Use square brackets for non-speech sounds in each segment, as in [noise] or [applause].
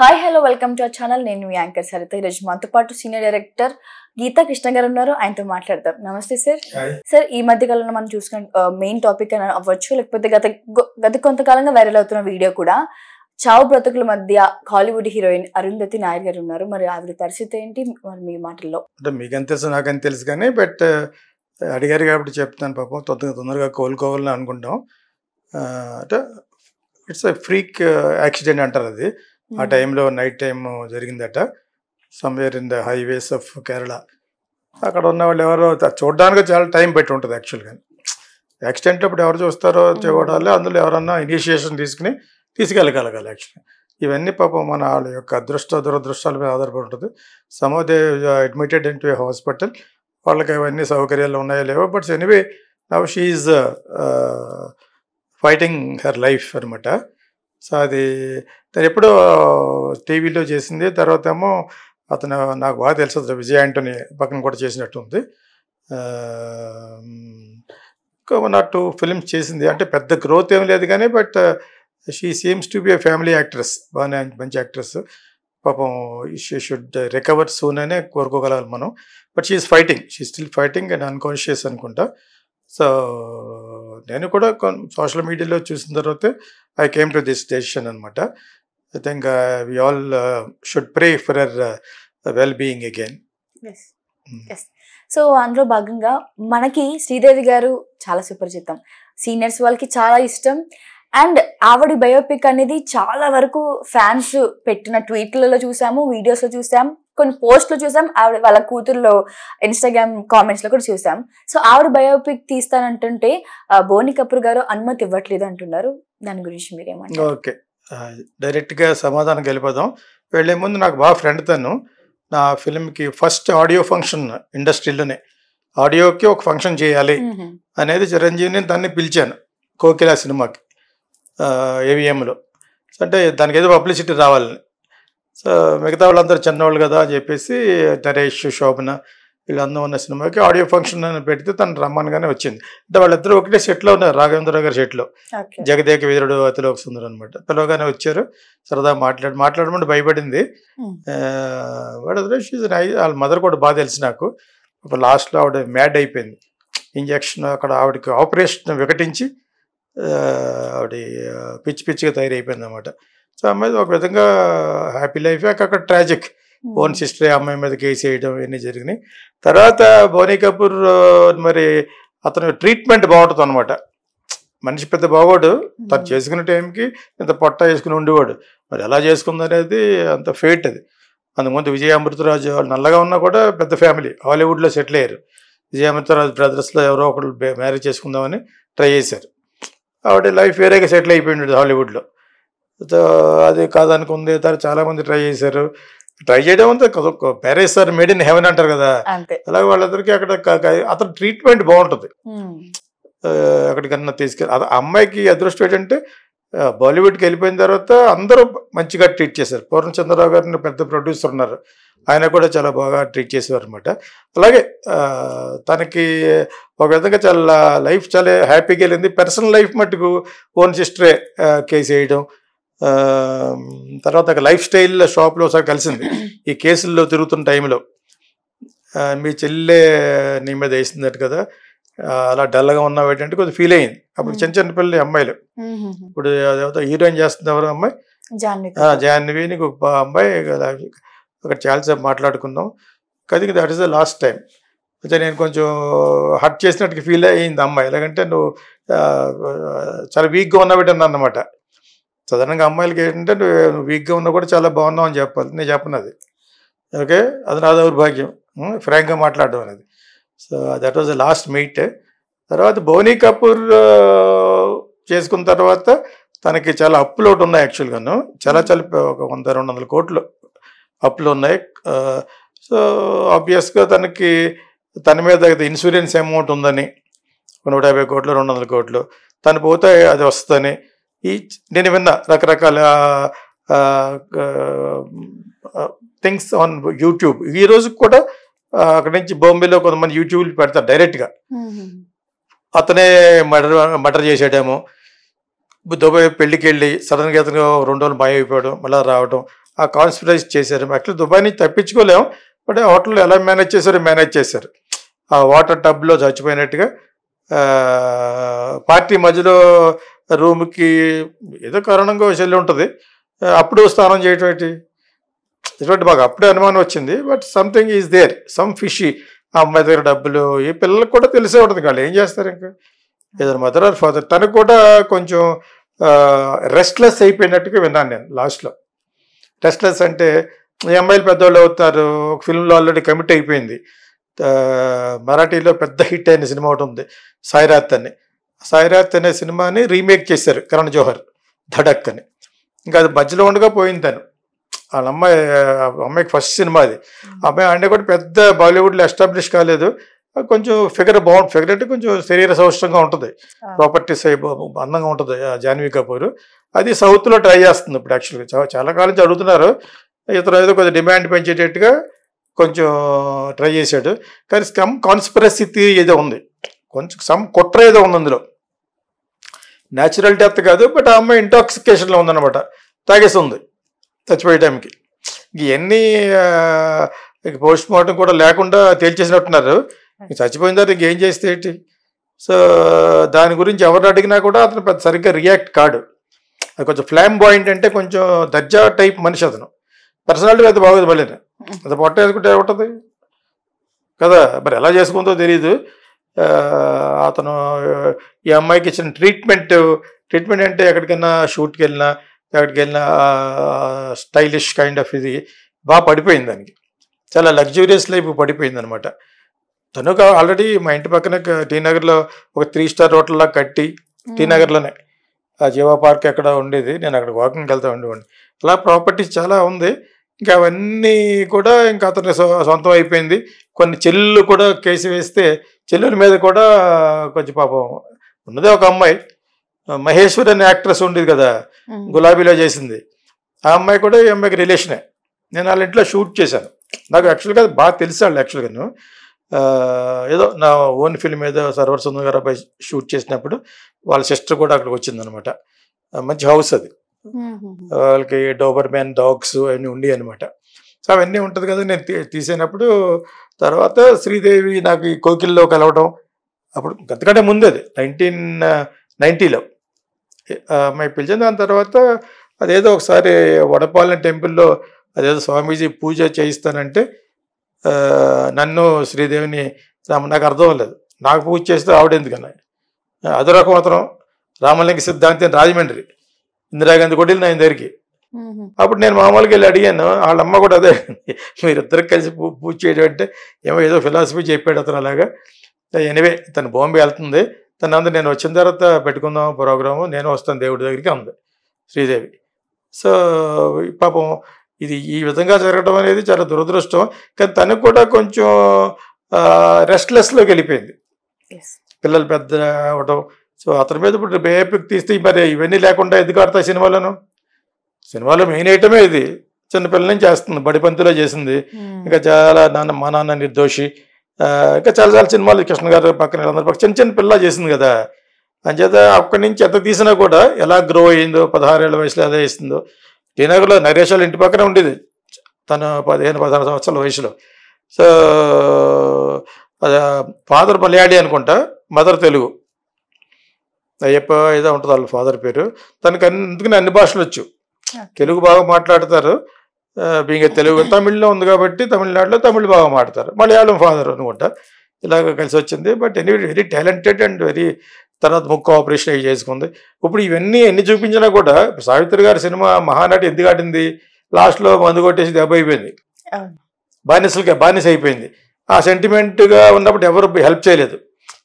Hi hello welcome to our channel నేను మీ anchor Saritha ఈరోజు మాతో పాటు సీనియర్ డైరెక్టర్ గీతా కృష్ణ గారు ఉన్నారు ఆయనతో మాట్లాడతాం నమస్తే సార్ సార్ ఈ మధ్య కాలంలో మనం చూసుకున్న మెయిన్ టాపిక్ అని అవ్వచ్చు లేకపోతే గత గత కొంతకాలంగా వైరల్ అవుతున్న వీడియో కూడా చావు బ్రతుకుల మధ్య హాలీవుడ్ హీరోయిన్ అరుంధతి నాయర్ గారు ఉన్నారు మరి ఆవిడ పరిస్థితి ఏంటి మరి మీ మాటల్లో అంటే మీకంత తెలుసు నాకని తెలుసు కానీ బట్ అడిగారు కాబట్టి చెప్తాను పాపం తొందరగా తొందరగా కోలుకోవాలని అనుకుంటాం అంటే ఇట్స్ ఫ్రీక్ యాక్సిడెంట్ అంటారు అది ఆ hmm. టైంలో నైట్ టైం జరిగిందట somewhere in the highways of Kerala అక్కడ ఉన్న వాళ్ళు ఎవరో చూడడానికి చాలా టైం పెట్టి ఉంటుంది యాక్చువల్గా యాక్సిడెంట్ అప్పుడు ఎవరు చూస్తారో hmm. చూడాలి అందులో ఎవరన్నా ఇనిషియేషన్ తీసుకుని తీసుకెళ్ళగలగాలి యాక్చువల్గా ఇవన్నీ పాపం మన వాళ్ళ యొక్క అదృష్ట దురదృష్టాల మీద ఆధారపడి ఉంటుంది సమోదే అడ్మిటెడ్ ఇన్ టు హాస్పిటల్ వాళ్ళకి అవన్నీ సౌకర్యాలు ఉన్నాయో లేవో but anyway now she's fighting her life అనమాట సో అది తను ఎప్పుడో టీవీలో చేసింది తర్వాత ఏమో అతను నాకు బాగా తెలుసు విజయ్ ఆంటోని పక్కన కూడా చేసినట్టుంది ఉంది వన్ ఆర్ టూ ఫిల్మ్స్ చేసింది అంటే పెద్ద గ్రోత్ ఏం లేదు కానీ but she seems to be a family actress బాగానే మంచి యాక్ట్రెస్ పాపం షీ షుడ్ రికవర్ సూన్ అనే కోరుకోగలగాలి మనం but she's fighting she still fighting and unconscious అనుకుంటా సో నేను కూడా సోషల్ మీడియాలో చూసిన తర్వాత I came to this decision అనమాట I think we all should pray for her well being again so అందులో భాగంగా మనకి శ్రీదేవి గారు చాలా సుపరిచితం సీనియర్స్ వాళ్ళకి చాలా ఇష్టం అండ్ ఆవిడ బయోపిక్ అనేది చాలా వరకు ఫ్యాన్స్ పెట్టిన ట్వీట్లలో చూసాము వీడియోస్లో చూసాం కొన్ని పోస్ట్లు చూసాం ఆవిడ వాళ్ళ కూతుర్లో ఇన్స్టాగ్రామ్ కామెంట్స్ లో కూడా చూసాం సో ఆవిడ బయోపిక్ తీస్తానంటుంటే బోని కపూర్ గారు అనుమతి ఇవ్వట్లేదు అంటున్నారు దాని గురించి మీరేమంటారు ఓకే డైరెక్ట్ గా సమాధానం గెలిపోదాం వెళ్ళే ముందు నాకు బాగా ఫ్రెండ్ తను నా ఫిల్మ్కి ఫస్ట్ ఆడియో ఫంక్షన్ ఇండస్ట్రీలోనే ఆడియోకి ఒక ఫంక్షన్ చేయాలి అనేది చిరంజీవిని దాన్ని పిలిచాను కోకిల సినిమాకి ఏవిఎంలో అంటే దానికి ఏదో పబ్లిసిటీ రావాలని సో మిగతా వాళ్ళందరూ చిన్నవాళ్ళు కదా అని చెప్పేసి నరేష్ శోభన వీళ్ళందరూ ఉన్న సినిమాకి ఆడియో ఫంక్షన్ అని పెడితే తను రమ్మనగానే వచ్చింది అంటే వాళ్ళిద్దరూ ఒకటే సెట్లో ఉన్నారు రాఘవేంద్ర గారి సెట్లో జగదేక వీరుడు అతిలోక సుందరు అనమాట పిలవగానే వచ్చారు సరదా మాట్లాడు మాట్లాడమంటే భయపడింది వాళ్ళ మదర్ కూడా బాగా తెలిసి నాకు లాస్ట్లో ఆవిడ మ్యాడ్ అయిపోయింది ఇంజక్షన్ అక్కడ ఆవిడకి ఆపరేషన్ వికటించి ఆవిడ పిచ్చి పిచ్చిగా తయారైపోయింది అనమాట సో అమ్మాయి ఒక విధంగా హ్యాపీ లైఫ్ అక్కడ ట్రాజిక్ hmm. ఓన్ సిస్టర్ అమ్మాయి మీద కేసు వేయడం ఇవన్నీ జరిగినాయి తర్వాత బోనీ కపూర్ మరి అతను ట్రీట్మెంట్ బాగుంటుంది అనమాట మనిషి పెద్ద బాగోడు తను hmm. చేసుకునే టైంకి ఇంత పొట్ట వేసుకుని ఉండేవాడు మరి ఎలా అనేది అంత ఫేట్ అది అందుకు విజయ అమృతరాజు వాళ్ళు నల్లగా ఉన్నా కూడా పెద్ద ఫ్యామిలీ హాలీవుడ్లో సెటిల్ అయ్యారు విజయ అమృతరాజు బ్రదర్స్లో ఎవరో ఒకరు మ్యారేజ్ చేసుకుందామని ట్రై చేశారు ఆవిడ లైఫ్ వేరేగా సెటిల్ అయిపోయింది హాలీవుడ్లో అది కాదనుకుంది చాలా మంది ట్రై చేశారు ట్రై చేయడం అంతా pairs are made in heaven అంటారు కదా అలాగే వాళ్ళందరికీ అక్కడ అతను ట్రీట్మెంట్ బాగుంటుంది అక్కడికన్నా తీసుకెళ్ళి అమ్మాయికి అదృష్టం ఏంటంటే బాలీవుడ్కి వెళ్ళిపోయిన తర్వాత అందరూ మంచిగా ట్రీట్ చేశారు పూర్ణచంద్రరావు గారిని పెద్ద ప్రొడ్యూసర్ ఉన్నారు ఆయన కూడా చాలా బాగా ట్రీట్ చేసేవారు అనమాట అలాగే తనకి ఒక విధంగా చాలా లైఫ్ చాలా హ్యాపీగా వెళ్ళింది పర్సనల్ లైఫ్ మటుకు ఓన్ సిస్టరే కేసు వేయడం తర్వాత ఒక లైఫ్ స్టైల్ షాప్లో ఒకసారి కలిసింది ఈ కేసుల్లో తిరుగుతున్న టైంలో మీ చెల్లె నీ మీద వేసిందట కదా అలా డల్గా ఉన్నావు ఏంటంటే కొద్దిగా ఫీల్ అయింది అప్పుడు చిన్న చిన్న పిల్లలు అమ్మాయిలు ఇప్పుడు అదేవిధంగా హీరోయిన్ చేస్తుంది ఎవరు అమ్మాయి జాన్వి నీకు అమ్మాయి అక్కడ చాలాసేపు మాట్లాడుకుందాం కదా that is the last time అయితే నేను కొంచెం హర్ట్ చేసినట్టుగా ఫీల్ అయ్యింది అమ్మాయి ఎలాగంటే నువ్వు చాలా వీక్గా ఉన్నావు అన్నమాట సాధారణంగా అమ్మాయిలకి ఏంటంటే వీక్గా ఉన్నా కూడా చాలా బాగున్నావు అని చెప్పాలి నేను చెప్పినది ఓకే అది నా దౌర్భాగ్యం ఫ్రాంక్గా మాట్లాడడం అనేది so that was the last meet తర్వాత బోనీ కపూర్ చేసుకున్న తర్వాత తనకి చాలా అప్పులు ఒకటి ఉన్నాయి యాక్చువల్గాను చాలా చాలా ఒక వంద రెండు వందల కోట్లు అప్పులు ఉన్నాయి సో ఆబ్వియస్గా తనకి తన మీద ఇన్సూరెన్స్ అమౌంట్ ఉందని నూట యాభై కోట్లు రెండు వందల కోట్లు తను పోతే అది వస్తుందని ఈ నేను విన్న రకరకాల థింగ్స్ ఆన్ యూట్యూబ్ ఈ రోజు కూడా అక్కడి నుంచి బాంబేలో కొంతమంది యూట్యూబ్ పెడతారు డైరెక్ట్గా అతనే మర్డర్ మర్డర్ చేసేయడము దుబాయ్ పెళ్లికి వెళ్ళి సడన్గా అతను రెండు రోజులు బాయ్ అయిపోవడం మళ్ళీ రావడం ఆ కాన్స్పిరైజ్ చేశారు యాక్చువల్లీ దుబాయ్ నుంచి తప్పించుకోలేము బట్ హోటల్లో ఎలా మేనేజ్ చేశారు మేనేజ్ చేశారు ఆ వాటర్ టబ్లో చచ్చిపోయినట్టుగా పార్టీ మధ్యలో రూమ్కి ఏదో కారణంగా చెల్లి ఉంటుంది అప్పుడు స్నానం చేయటం ఇటువంటి బాగా అప్పుడే అనుమానం వచ్చింది but something is there some fishy ఆ అమ్మాయి దగ్గర డబ్బులు ఈ పిల్లలకు కూడా తెలిసే ఉంటుంది కాదు ఏం చేస్తారు ఇంకా ఏదో మదర్ ఆర్ ఫాదర్ తనకు కూడా కొంచెం రెస్ట్లెస్ అయిపోయినట్టుగా విన్నాను నేను లాస్ట్లో రెస్ట్లెస్ అంటే ఈ అమ్మాయిలు పెద్దవాళ్ళు అవుతారు ఒక ఫిల్మ్లో ఆల్రెడీ కమిట్ అయిపోయింది మరాఠీలో పెద్ద హిట్ అయిన సినిమా ఒకటి ఉంది సాయిరాత్ అని సాయిరాత్ అనే సినిమాని రీమేక్ చేశారు కరణ్ జోహర్ ధడక్ అని ఇంకా అది మధ్యలో ఉండగా పోయింది తను వాళ్ళ అమ్మాయి అమ్మాయికి ఫస్ట్ సినిమా అది అమ్మాయి ఆయన కూడా పెద్ద బాలీవుడ్లో ఎస్టాబ్లిష్ కాలేదు కొంచెం ఫిగర్ బాగుంటుంది ఫిగర్ అంటే కొంచెం శరీర సౌష్టంగా ఉంటుంది ప్రాపర్టీస్ అయి అందంగా ఉంటుంది జాన్వీ కపూర్ అది సౌత్లో ట్రై చేస్తుంది ఇప్పుడు యాక్చువల్గా చాలా కాలం నుంచి అడుగుతున్నారు ఇతర ఏదో కొంచెం డిమాండ్ పెంచేటట్టుగా కొంచెం ట్రై చేశాడు కానీ కమ్ కాన్స్పిరసీ థియరీ ఏదో ఉంది కొంచెం సమ్ కుట్ర ఏదో ఉంది అందులో న్యాచురల్ డెత్ కాదు బట్ ఆ అమ్మాయి ఇంటాక్సికేషన్లో ఉందన్నమాట తాగేస్తుంది చచ్చిపోయే టైంకి ఇవన్నీ పోస్ట్ మార్టం కూడా లేకుండా తేల్చేసినట్టున్నారు చచ్చిపోయిన తర్వాత ఇంకేం చేస్తే సో దాని గురించి ఎవరు అడిగినా కూడా అతను పెద్ద సరిగ్గా రియాక్ట్ కాడు అది కొంచెం ఫ్లామ్ బాయింట్ అంటే కొంచెం దర్జా టైప్ మనిషి అతను పర్సనాలిటీ అయితే బాగోదు బలేను hmm. అది పొట్ట వేసుకుంటే ఉంటుంది కదా మరి ఎలా చేసుకుందో తెలియదు అతను ఈ అమ్మాయికి ఇచ్చిన ట్రీట్మెంట్ ట్రీట్మెంట్ అంటే ఎక్కడికైనా షూట్కి వెళ్ళినా ఎక్కడికి వెళ్ళినా స్టైలిష్ కైండ్ ఆఫ్ ఇది బాగా పడిపోయింది దానికి చాలా లగ్జూరియస్ లైఫ్ పడిపోయింది అనమాట తను ఆల్రెడీ మా ఇంటి పక్కన టీ నగర్లో ఒక త్రీ స్టార్ హోటల్లా కట్టి టీ నగర్లోనే ఆ జీవా పార్క్ ఎక్కడ ఉండేది నేను అక్కడ వాకింగ్కి వెళ్తా ఉండేవాడిని అలా ప్రాపర్టీస్ చాలా ఉంది ఇంకా అవన్నీ కూడా ఇంకా అతని సొంతం అయిపోయింది కొన్ని చెల్లు కూడా కేసు వేస్తే చెల్లెల మీద కూడా కొంచెం పాపం ఉన్నదే ఒక అమ్మాయి మహేశ్వర్ అనే యాక్ట్రెస్ ఉండేది కదా గులాబీలో చేసింది ఆ అమ్మాయి కూడా ఈ అమ్మాయికి రిలేషనే నేను వాళ్ళ ఇంట్లో షూట్ చేశాను నాకు యాక్చువల్గా బాగా తెలుసు వాళ్ళు యాక్చువల్గా నేను ఏదో నా ఓన్ ఫిల్మ్ ఏదో సర్వర్ సుందర్ గారు అబ్బాయి షూట్ చేసినప్పుడు వాళ్ళ సిస్టర్ కూడా అక్కడికి వచ్చిందనమాట మంచి హౌస్ అది వాళ్ళకి డోబర్ మ్యాన్ డాగ్స్ అవన్నీ ఉండి అనమాట సో అవన్నీ ఉంటుంది కదా నేను తీసేనప్పుడు తర్వాత శ్రీదేవి నాకు ఈ కోకిల్లో కలవడం అప్పుడు గతకంటే అది నైన్టీన్ నైంటీలో మై పిలిచిన దాని తర్వాత అదేదో ఒకసారి వడపాలెం టెంపుల్లో అదేదో స్వామీజీ పూజ చేయిస్తానంటే నన్ను శ్రీదేవిని రామ నాకు అర్థం లేదు నాకు పూజ చేస్తే ఆవిడెందుకన్నా అదొక మాత్రం రామలింగ సిద్ధాంతి రాజమండ్రి ఇందిరాగాంధీ కొట్టిల్లు నా దగ్గరికి అప్పుడు నేను మామూలుగా వెళ్ళి అడిగాను వాళ్ళ అమ్మ కూడా అదే మీరిద్దరు కలిసి పూజ చేయడం అంటే ఏమో ఏదో ఫిలాసఫీ చెప్పాడు అతను అలాగా ఎనివే తను బాంబే వెళ్తుంది తను అందరు నేను వచ్చిన తర్వాత పెట్టుకుందాం ప్రోగ్రాము నేను వస్తాను దేవుడి దగ్గరికి అంది శ్రీదేవి సో పాపం ఇది ఈ విధంగా జరగడం అనేది చాలా దురదృష్టం కానీ తనకు కూడా కొంచెం రెస్ట్లెస్లోకి వెళ్ళిపోయింది పిల్లలు పెద్ద అవడం సో అతని మీద ఇప్పుడు బేపిక్ తీస్తే మరి ఇవన్నీ లేకుండా ఎందుకు ఆడతా సినిమాలను సినిమాలో మెయిన్ ఐటమే ఇది చిన్నపిల్లల నుంచి చేస్తుంది బడిపంతిలో చేసింది ఇంకా చాలా నాన్న మా నాన్న నిర్దోషి ఇంకా చాలా చాలా సినిమాలు కృష్ణ గారు పక్కన చిన్న చిన్న పిల్ల చేసింది కదా అంచేత అక్కడి నుంచి ఎంత తీసినా కూడా ఎలా గ్రో అయ్యిందో పదహారేళ్ల వయసులో ఎలా వేసిందో టీనగర్లో నరేష్ ఇంటి పక్కనే ఉండేది తన పదిహేను పదహారు సంవత్సరాల వయసులో సో ఫాదర్ మలయాడి అనుకుంటా మదర్ తెలుగు అయ్యప్ప ఏదో ఉంటుంది వాళ్ళ ఫాదర్ పేరు తనకు అందుకని అన్ని భాషలు వచ్చు తెలుగు బాగా మాట్లాడతారు బీంగ తెలుగు తమిళ్లో ఉంది కాబట్టి తమిళనాడులో తమిళ్ బాగా మాడతారు మలయాళం ఫాదర్ అనుకుంటా ఇలాగ కలిసి వచ్చింది but any very talented and very తర్వాత ముక్కు ఆపరేషన్ అవి చేసుకుంది ఇప్పుడు ఇవన్నీ ఎన్ని చూపించినా కూడా సావిత్రి గారి సినిమా మహానటి ఎందుకు ఆడింది లాస్ట్లో మందు కొట్టేసి దెబ్బ అయిపోయింది బానిసలకి బానిస అయిపోయింది ఆ సెంటిమెంట్గా ఉన్నప్పుడు ఎవరు హెల్ప్ చేయలేదు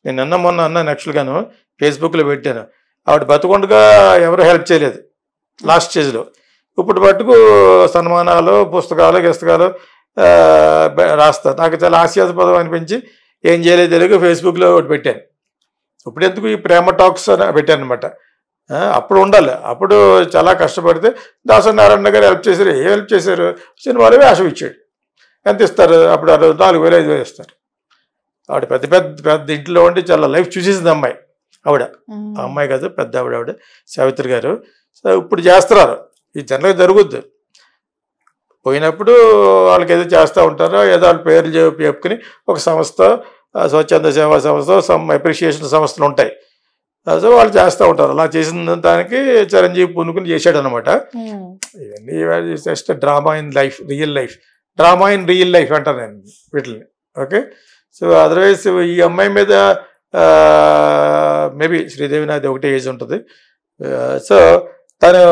నేను అన్న మొన్న అన్నాను గాను ఫేస్బుక్లో పెట్టాను ఆవిడ బతుకుండగా ఎవరు హెల్ప్ చేయలేదు లాస్ట్ స్టేజ్లో ఇప్పుడు మట్టుకు సన్మానాలు పుస్తకాలు గస్తకాలు రాస్తారు నాకు చాలా హాస్యాస్పదం అనిపించి ఏం చేయలేదు తెలుగు ఫేస్బుక్లో ఒకటి పెట్టాను ఇప్పుడు ఎందుకు ఈ ప్రేమ టాక్స్ అని పెట్టాను అనమాట అప్పుడు ఉండాలి అప్పుడు చాలా కష్టపడితే దాసరి నారాయణ గారు హెల్ప్ చేశారు ఏం హెల్ప్ చేశారు సినిమాలో వేషం ఇచ్చాడు ఎంత ఇస్తారు అప్పుడు అరవై నాలుగు వేలు ఐదు వేలు ఇస్తారు ఆవిడ పెద్ద పెద్ద పెద్ద ఇంట్లో ఉండి చాలా లైఫ్ చూసేసింది అమ్మాయి ఆవిడ అమ్మాయి కాదు పెద్ద ఆవిడ ఆవిడ సావిత్రి గారు సో ఇప్పుడు చేస్తున్నారు ఈ జనరల్గా జరుగుద్ది పోయినప్పుడు వాళ్ళకి ఏదో చేస్తూ ఉంటారో ఏదో వాళ్ళ పేర్లు చెప్పుకుని ఒక సంస్థ స్వచ్ఛంద సేవా సంస్థ సమ్ అప్రిషియేషన్ సంస్థలు ఉంటాయి సో వాళ్ళు చేస్తూ ఉంటారు అలా చేసిన దానికి చిరంజీవి పూనుకుని చేశాడు అనమాట ఇవన్నీ just drama in life real life drama in real life అంటారు నేను వీటిని ఓకే సో అదర్వైజ్ ఈ అమ్మాయి మీద మేబీ శ్రీదేవి నాది ఒకటే ఏజ్ ఉంటుంది సో తను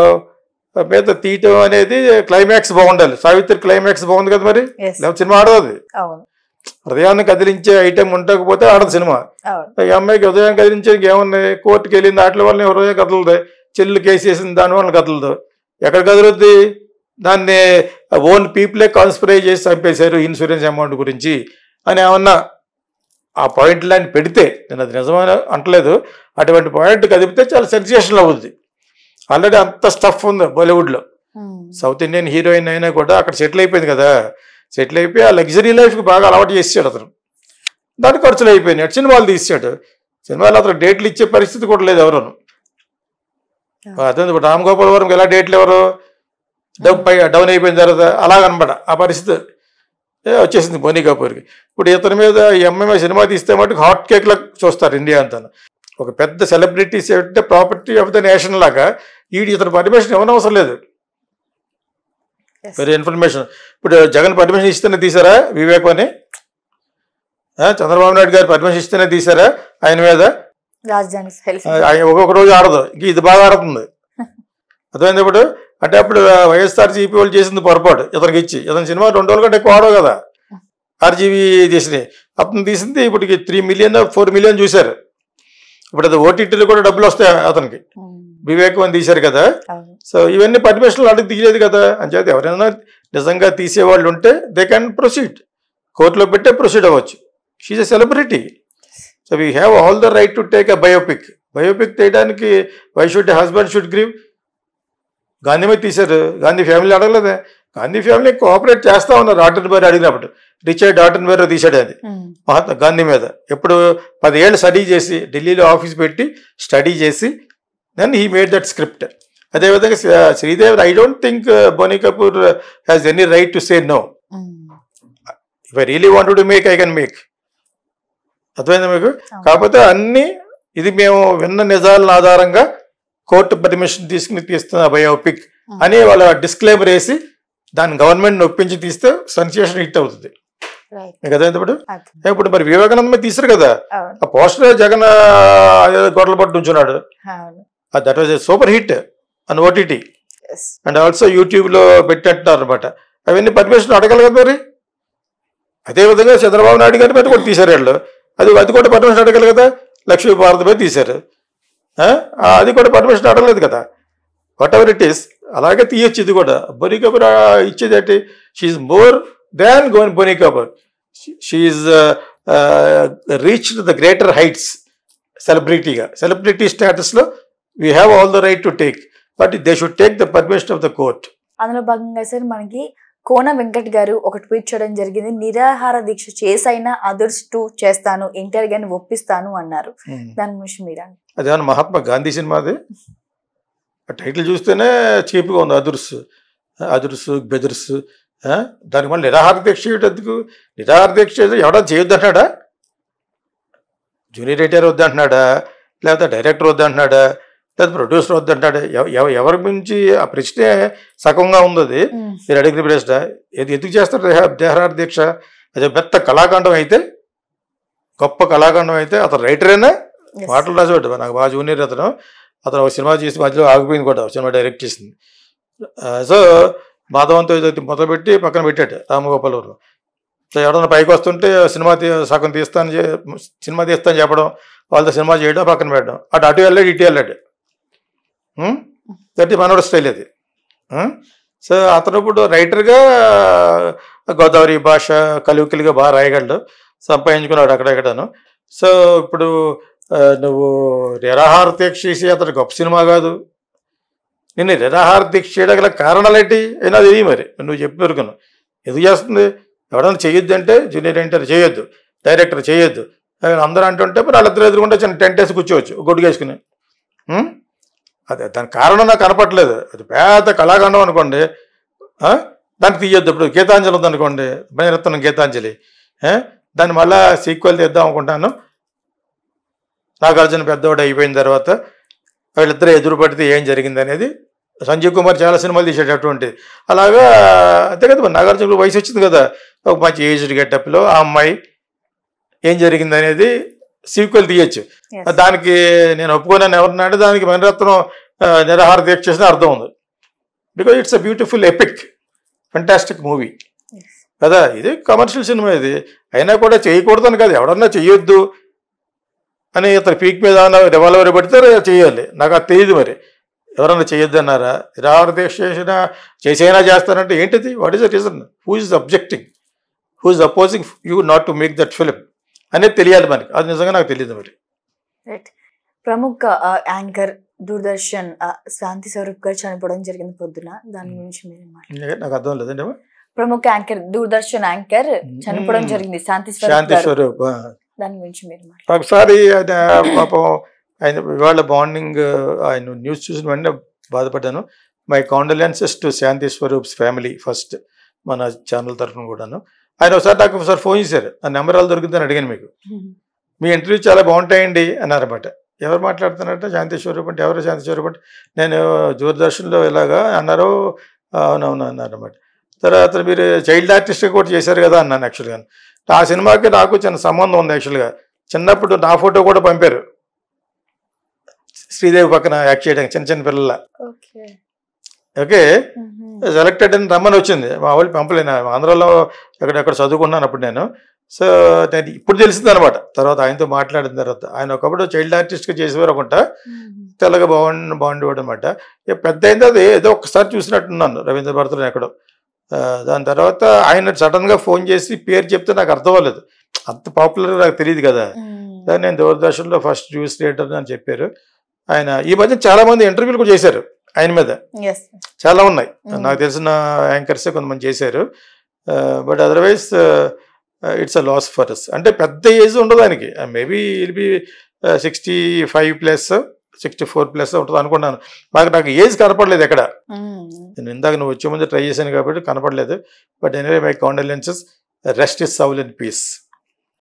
మీద తీయటం అనేది క్లైమాక్స్ బాగుండాలి సావిత్రి క్లైమాక్స్ బాగుంది కదా మరి సినిమా ఆడదు హృదయాన్ని కదిలించే ఐటెం ఉండకపోతే ఆడదు సినిమా ఈ అమ్మాయికి హృదయం కదిలించే ఏముంది కోర్టుకి వెళ్ళింది వాటి వల్ల హృదయం కదలదు చెల్లు కేసు వేసింది దాని వల్ల కదలదు ఎక్కడ కదులుద్ది దాన్ని ఓన్ పీపులే కాన్స్పరై చేసి చంపేశారు ఇన్సూరెన్స్ అమౌంట్ గురించి అని ఏమన్నా ఆ పాయింట్ లాంటి పెడితే నేను అది నిజమైన అంటలేదు అటువంటి పాయింట్ కదిపితే చాలా సెన్సేషన్ అవుద్ది ఆల్రెడీ అంత స్టఫ్ ఉంది బాలీవుడ్లో సౌత్ ఇండియన్ హీరోయిన్ అయినా కూడా అక్కడ సెటిల్ అయిపోయింది కదా సెటిల్ అయిపోయి ఆ లగ్జరీ లైఫ్కి బాగా అలవాటు చేసాడు అతను దాని ఖర్చులు అయిపోయినాయి సినిమాలు తీసాడు సినిమాలు అతను డేట్లు ఇచ్చే పరిస్థితి కూడా లేదు ఎవరు అదే రామ్ గోపాల్ గోపాలవరంకి ఎలా డేట్లు ఎవరు డౌన్ hmm. పై డౌన్ అయిపోయిన తర్వాత అలాగనమాట ఆ పరిస్థితి వచ్చేసింది బోనీ కపూర్కి ఇప్పుడు ఇతని మీద ఎంఎంఏ సినిమా తీస్తే మటుకు హాట్ కేక్ లా చూస్తారు ఇండియా అంతా ఒక పెద్ద సెలబ్రిటీస్ ఏంటంటే ప్రాపర్టీ ఆఫ్ ద నేషన్ లాగా వీడు ఇతను పర్మిషన్ అవసరం లేదు వెరీ ఇన్ఫర్మేషన్ ఇప్పుడు జగన్ పర్మిషన్ ఇస్తేనే తీసారా వివేక్ అని చంద్రబాబు నాయుడు గారు పర్మిషన్ ఇస్తేనే తీసారా ఆయన మీద రాజధాని ఒక్కొక్క రోజు ఆడదు ఇంక ఇది బాగా ఆడుతుంది [laughs] అర్థమైంది ఇప్పుడు అంటే అప్పుడు వైఎస్ఆర్ జీపీ వాళ్ళు చేసింది పొరపాటు ఇతనికి ఇచ్చి ఇతని సినిమా రెండు రోజుల కంటే ఎక్కువ ఆడవు కదా ఆర్జీబీ తీసినాయి అతను తీసింది ఇప్పటికి త్రీ మిలియన్ ఫోర్ మిలియన్ చూశారు ఇప్పుడు అది ఓటీటీలో కూడా డబ్బులు వస్తాయి అతనికి వివేకం అని తీశారు కదా సో ఇవన్నీ పర్మిషన్లు అడిగి తీయలేదు కదా అని చెప్పి ఎవరైనా నిజంగా తీసేవాళ్ళు ఉంటే దే క్యాన్ ప్రొసీడ్ కోర్టులో పెట్టే ప్రొసీడ్ అవ్వచ్చు she's a celebrity so we have all the right to take a biopic biopic తీయడానికి why should husband should grieve Gandhi మీద తీశారు గాంధీ ఫ్యామిలీ అడగలేదే గాంధీ ఫ్యామిలీ కోఆపరేట్ చేస్తా ఉన్నారు ఆటన్ బేర్ అడిగినప్పుడు రిచర్డ్ ఆటన్ బేర్ తీశాడు అది hmm. మహాత్మా గాంధీ మీద ఎప్పుడు పదేళ్ళు స్టడీ చేసి ఢిల్లీలో ఆఫీస్ పెట్టి స్టడీ చేసి then he made that script అదేవిధంగా Sridevi I don't think Boney Kapoor has any right to say no if I really want to make I can make అర్థమైందా మీకు కాకపోతే అన్ని ఇది మేము విన్న నిజాల ఆధారంగా కోర్టు పర్మిషన్ తీసుకుని తీస్తున్న బయోపిక్ hmm. అని వాళ్ళ డిస్క్లైమర్ వేసి దాన్ని గవర్నమెంట్ ఒప్పించి తీస్తే సన్సేషన్ హిట్ అవుతుంది ఇప్పుడు ఇప్పుడు మరి వివేకానంద తీసారు కదా ఆ పోస్టర్ జగన్ గొడవలు పట్టు ఉంచున్నాడు that was a super hit on OTT and also యూట్యూబ్లో పెట్టినట్టున్నారు అనమాట అవన్నీ పర్మిషన్ అడగాలి కదా మరి అదేవిధంగా చంద్రబాబు నాయుడు గారి మీద కూడా తీశారు వాళ్ళు అది అది కూడా పర్మిషన్ అడగాలి కదా లక్ష్మీ భారతి మీద తీశారు అది కూడా పర్మిషన్ అడగలేదు కదా వాట్ ఎవర్ ఇట్ ఈస్ అలాగే తీయొచ్చు ఇది కూడా బొనీ కపూర్ ఇచ్చేది అంటే she's more than gone Boney Kapoor she's reach the greater heights సెలబ్రిటీగా సెలబ్రిటీ స్టేటస్లో we have all the right to take but they should take the permission of the court అందులో భాగంగా సార్ మనకి కోన వెంకట్ గారు ఒక ట్వీట్ చేయడం జరిగింది నిరాహార దీక్ష చేసైనా అదర్స్ టు చేస్తాను ఎన్టీఆర్ గారిని ఒప్పిస్తాను అన్నారు hmm. దాని గురించి మీరు అదే మహాత్మా గాంధీ సినిమాది ఆ టైటిల్ చూస్తేనే చీప్గా ఉంది అదుర్స్ అదుర్స్ బెదర్స్ దానికి మళ్ళీ నిరాహార దీక్ష ఎందుకు నిరాహార దీక్ష ఎవడో చేయొద్దు అంటున్నాడా జూనియర్ ఎన్టీఆర్ వద్దంటున్నాడా లేకపోతే డైరెక్టర్ వద్దంటున్నాడా లేదా ప్రొడ్యూసర్ అంటాడు ఎవరి గురించి ఆ ప్రశ్నే సగంగా ఉంది అది మీరు అడిగిన ప్రశ్న ఏది ఎందుకు చేస్తారు దేహరార్ దీక్ష అది పెద్ద కళాఖండం అయితే గొప్ప కళాఖండం అయితే అతను రైటరేనా మాటలు రాసేవాడు నాకు బాగా జూనియర్ అతను అతను ఒక సినిమా చేసి మధ్యలో ఆగిపోయింది కూడా సినిమా డైరెక్ట్ చేసింది సో మాధవంతో మొదలుపెట్టి పక్కన పెట్టాడు రామగోపాలవరం సో ఎవడన్నా పైకి వస్తుంటే సినిమా సగం తీస్తాను సినిమా తీస్తాను చెప్పడం వాళ్ళతో సినిమా చేయడం పక్కన పెట్టడం అటు అటు వెళ్ళాడు ఇటు వెళ్ళాడు దట్ మనోడ స్టైల్ అది సో అతను ఇప్పుడు రైటర్గా గోదావరి భాష కలివికలుగా బాగా రాయగలడు సంపాదించుకున్నాడు అక్కడెక్కడను సో ఇప్పుడు నువ్వు నిరాహార దీక్ష చేసి అతడు గొప్ప సినిమా కాదు నిన్ను నిరాహార దీక్ష చేయడానికి గల కారణాలు ఏంటి అయినా అది మరి నువ్వు చెప్పి వరకును ఎందుకు చేస్తుంది ఎవడన్నా చేయొద్దు అంటే జూనియర్ ఎంటర్ చేయొద్దు డైరెక్టర్ చేయొద్దు అందరూ అంటుంటే మరి వాళ్ళిద్దరు ఎదురుకుంటే చిన్న టెంట్ వేసి కూర్చోవచ్చు గొడ్డుకేసుకుని అదే దాని కారణం నాకు కనపట్లేదు అది పెద్ద కళాఖండం అనుకోండి దానికి తీయొద్దు ఇప్పుడు గీతాంజలి ఉంది అనుకోండి భయరత్నం గీతాంజలి దాన్ని మళ్ళా సీక్వెల్ తీద్దాం అనుకుంటాను నాగార్జున పెద్దవాడు అయిపోయిన తర్వాత వీళ్ళిద్దరూ ఎదురు పడితే ఏం జరిగింది అనేది సంజీవ్ కుమార్ చాలా సినిమాలు తీసేటటువంటి అలాగా అంతే కదా నాగార్జునకు వయసు వచ్చింది కదా ఒక మంచి ఏజ్డ్ గెటప్లో ఆ అమ్మాయి ఏం జరిగింది అనేది సీక్వెల్ తీయచ్చు దానికి నేను ఒప్పుకోనని ఎవరినంటే దానికి మణిరత్నం నిరాహార దీక్ష చేసిన అర్థం ఉంది because it's a beautiful epic fantastic movie కదా ఇది కమర్షియల్ సినిమా ఇది అయినా కూడా చేయకూడదు అని కాదు ఎవడన్నా చేయొద్దు అని ఇతను పీక్ మీద రివాల్వర్ పెడితే చేయాలి నాకు అది తెలియదు మరి ఎవరన్నా అన్నారా నిరాహార దీక్ష చేసినా చేసైనా చేస్తానంటే ఏంటిది what is the reason who is objecting who is opposing you not to make that film అనేది తెలియాలి మనకి అది నిజంగా నాకు తెలియదు మరి ప్రముఖ యాంకర్ దూరదర్శన్ శాంతి స్వరూప్ గారు చనిపోవడం జరిగింది పొద్దున దాని hmm. గురించి నాకు అర్థం లేదండి ప్రముఖ యాంకర్ దూరదర్శన్ యాంకర్ చనిపోవడం hmm. జరిగింది శాంతి శాంతి స్వరూప్ దాని గురించి మీరు ఒకసారి పాపం ఆయన ఇవాళ మార్నింగ్ ఆయన న్యూస్ చూసిన వెంటనే బాధపడ్డాను my condolences to Shanti Swarup's family first మన ఛానల్ తరఫున కూడాను ఆయన ఒకసారి నాకు ఒకసారి ఫోన్ చేశారు ఆ నెంబర్ వాళ్ళు దొరుకుతుందని అడిగాను మీకు మీ ఇంటర్వ్యూ చాలా బాగుంటాయండి అన్నారన్నమాట ఎవరు మాట్లాడుతున్నారంటే శాంతేశ్వరూప్ అంటే ఎవరు శాంతేశ్వరూప్ అంటే నేను దూరదర్శన్లో ఇలాగా అన్నారు అవునవును అన్నారన్నమాట తర్వాత మీరు చైల్డ్ ఆర్టిస్ట్ కూడా చేశారు కదా అన్నాను యాక్చువల్గా ఆ సినిమాకి నాకు చిన్న సంబంధం ఉంది యాక్చువల్గా చిన్నప్పుడు నా ఫోటో కూడా పంపారు శ్రీదేవి పక్కన యాక్ట్ చేయడానికి చిన్న చిన్న పిల్లల ఓకే సెలెక్టెడ్ అని రమ్మని వచ్చింది మా వాళ్ళు పంపలేను ఆంధ్రాలో ఎక్కడెక్కడ చదువుకున్నాను అప్పుడు నేను సో నేను ఇప్పుడు తెలిసింది అనమాట తర్వాత ఆయనతో మాట్లాడిన తర్వాత ఆయన ఒకప్పుడు చైల్డ్ ఆర్టిస్ట్గా చేసేవారు అనుకుంటా తెల్లగా బాగుండి బాగుండేవాడు అనమాట పెద్ద అయింది అది ఏదో ఒకసారి చూసినట్టున్నాను రవీంద్ర భారతిలో ఎక్కడో దాని తర్వాత ఆయన సడన్గా ఫోన్ చేసి పేరు చెప్తే నాకు అర్థం అవ్వలేదు అంత పాపులర్ నాకు తెలియదు కదా నేను దూరదర్శన్లో ఫస్ట్ న్యూస్ థియేటర్ అని చెప్పారు ఆయన ఈ మధ్య చాలామంది ఇంటర్వ్యూలు కూడా చేశారు ఆయన మీద చాలా ఉన్నాయి mm-hmm. నాకు తెలిసిన యాంకర్స్ కొంతమంది చేశారు but otherwise it's a loss for us అంటే పెద్ద ఏజ్ ఉండదు ఆయనకి maybe he'll be sixty five plus sixty four plus ఉంటుంది అనుకున్నాను నాకు నాకు ఏజ్ కనపడలేదు ఎక్కడ mm-hmm. నేను ఇందాక నువ్వు వచ్చే ముందు ట్రై చేశాను కాబట్టి కనపడలేదు but anyway my condolences rest is soul in piece